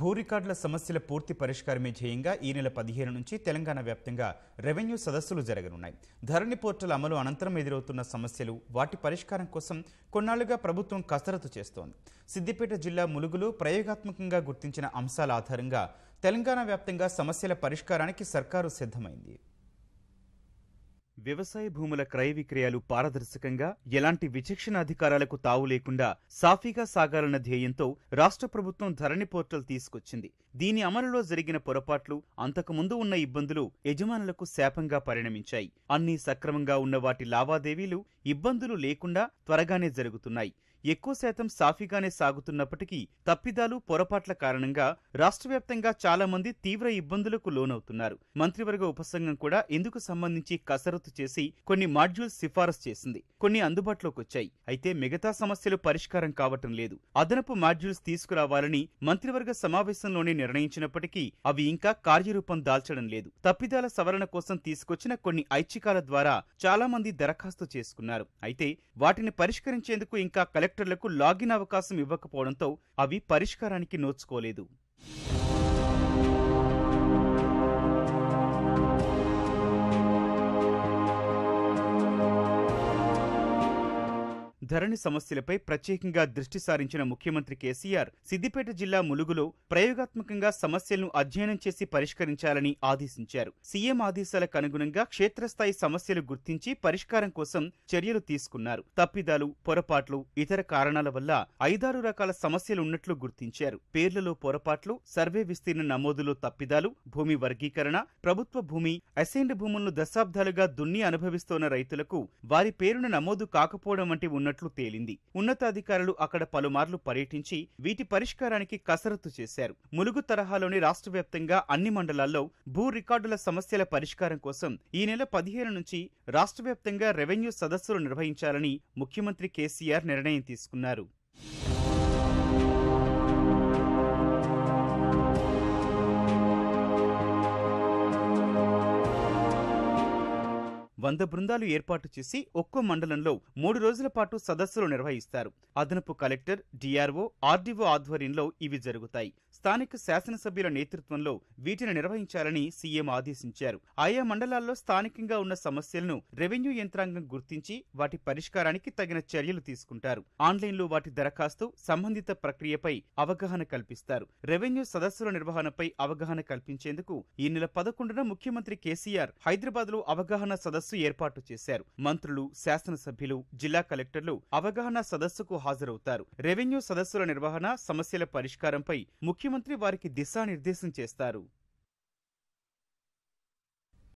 భూ రికార్డుల సమస్యల పూర్తి పరిష్కారమే ధ్యేయంగా ఈ నెల పదిహేను నుంచి తెలంగాణ వ్యాప్తంగా రెవెన్యూ సదస్సులు జరగనున్నాయి ధరణి పోర్టల్ అమలు అనంతరం ఎదురవుతున్న సమస్యలు వాటి పరిష్కారం కోసం కొన్నాళ్లుగా ప్రభుత్వం కసరత్తు చేస్తోంది సిద్దిపేట జిల్లా ములుగులో ప్రయోగాత్మకంగా గుర్తించిన అంశాల ఆధారంగా తెలంగాణ వ్యాప్తంగా సమస్యల పరిష్కారానికి సర్కారు సిద్ధమైంది వ్యవసాయ భూముల క్రయ విక్రయాలు పారదర్శకంగా ఎలాంటి విచక్షణ అధికారాలకు తావు లేకుండా సాఫీగా సాగాలన్న ధ్యేయంతో రాష్ట్ర ప్రభుత్వం ధరణి పోర్టల్ తీసుకొచ్చింది దీని అమలులో జరిగిన పొరపాట్లు అంతకుముందు ఉన్న ఇబ్బందులు యజమానులకు శాపంగా పరిణమించాయి అన్నీ సక్రమంగా ఉన్న వాటి లావాదేవీలు ఇబ్బందులు లేకుండా త్వరగానే జరుగుతున్నాయి ఎక్కువ శాతం సాఫీగానే సాగుతున్నప్పటికీ తప్పిదాలు పొరపాట్ల కారణంగా రాష్ట్ర వ్యాప్తంగా చాలా మంది తీవ్ర ఇబ్బందులకు లోనవుతున్నారు మంత్రివర్గ ఉపసంఘం కూడా ఇందుకు సంబంధించి కసరత్తు చేసి కొన్ని మాడ్యూల్స్ సిఫారసు చేసింది కొన్ని అందుబాటులోకి వచ్చాయి అయితే మిగతా సమస్యలు పరిష్కారం కావటం లేదు అదనపు మాడ్యూల్స్ తీసుకురావాలని మంత్రివర్గ సమావేశంలోనే నిర్ణయించినప్పటికీ అవి ఇంకా కార్యరూపం దాల్చడం లేదు తప్పిదాల సవరణ కోసం తీసుకొచ్చిన కొన్ని ఐచ్ఛికాల ద్వారా చాలా మంది దరఖాస్తు చేసుకున్నారు అయితే వాటిని పరిష్కరించేందుకు ఇంకా కలెక్టర్ కలెక్టర్లకు లాగిన్ అవకాశం ఇవ్వకపోవడంతో అవి పరిష్కారానికి నోచుకోలేదు ధరణి సమస్యలపై ప్రత్యేకంగా దృష్టి సారించిన ముఖ్యమంత్రి కేసీఆర్ సిద్దిపేట జిల్లా ములుగులో ప్రయోగాత్మకంగా సమస్యలను అధ్యయనం చేసి పరిష్కరించాలని ఆదేశించారు సీఎం ఆదేశాలకు అనుగుణంగా క్షేత్రస్థాయి సమస్యలు గుర్తించి పరిష్కారం కోసం చర్యలు తీసుకున్నారు తప్పిదాలు పొరపాట్లు ఇతర కారణాల వల్ల ఐదారు రకాల సమస్యలున్నట్లు గుర్తించారు పేర్లలో పొరపాట్లు సర్వే విస్తీర్ణ నమోదులో తప్పిదాలు భూమి వర్గీకరణ ప్రభుత్వ భూమి అసైన్డ్ భూములను దశాబ్దాలుగా దున్ని అనుభవిస్తోన్న రైతులకు వారి పేరున నమోదు కాకపోవడం వంటి ఉన్నట్లు ఉన్నట్లు తేలింది ఉన్నతాధికారులు అక్కడ పలుమార్లు పర్యటించి వీటి పరిష్కారానికి కసరత్తు చేశారు ములుగు తరహాలోని రాష్ట్ర వ్యాప్తంగా అన్ని మండలాల్లో భూ రికార్డుల సమస్యల పరిష్కారం కోసం ఈ నెల పదిహేను నుంచి రాష్ట్ర వ్యాప్తంగా రెవెన్యూ సదస్సులు నిర్వహించాలని ముఖ్యమంత్రి కేసీఆర్ నిర్ణయం తీసుకున్నారు వంద బృందాలు ఏర్పాటు చేసి ఒక్కో మండలంలో మూడు రోజుల పాటు సదస్సులు నిర్వహిస్తారు అదనపు కలెక్టర్ డిఆర్ఓ ఆర్డీఓ ఆధ్వర్యంలో ఇవి జరుగుతాయి స్థానిక శాసనసభ్యుల నేతృత్వంలో వీటిని నిర్వహించాలని సీఎం ఆదేశించారు ఆయా మండలాల్లో స్థానికంగా ఉన్న సమస్యలను రెవెన్యూ యంత్రాంగం గుర్తించి వాటి పరిష్కారానికి తగిన చర్యలు తీసుకుంటారు ఆన్లైన్లో వాటి దరఖాస్తు సంబంధిత ప్రక్రియపై అవగాహన కల్పిస్తారు రెవెన్యూ సదస్సుల నిర్వహణపై అవగాహన కల్పించేందుకు ఈ నెల పదకొండున ముఖ్యమంత్రి కేసీఆర్ హైదరాబాద్లో అవగాహన సదస్సు సదస్సు ఏర్పాటు చేశారు మంత్రులు శాసనసభ్యులు జిల్లా కలెక్టర్లు అవగాహన సదస్సుకు హాజరవుతారు రెవెన్యూ సదస్సుల నిర్వహణ సమస్యల పరిష్కారంపై ముఖ్యమంత్రి వారికి దిశానిర్దేశం చేస్తారు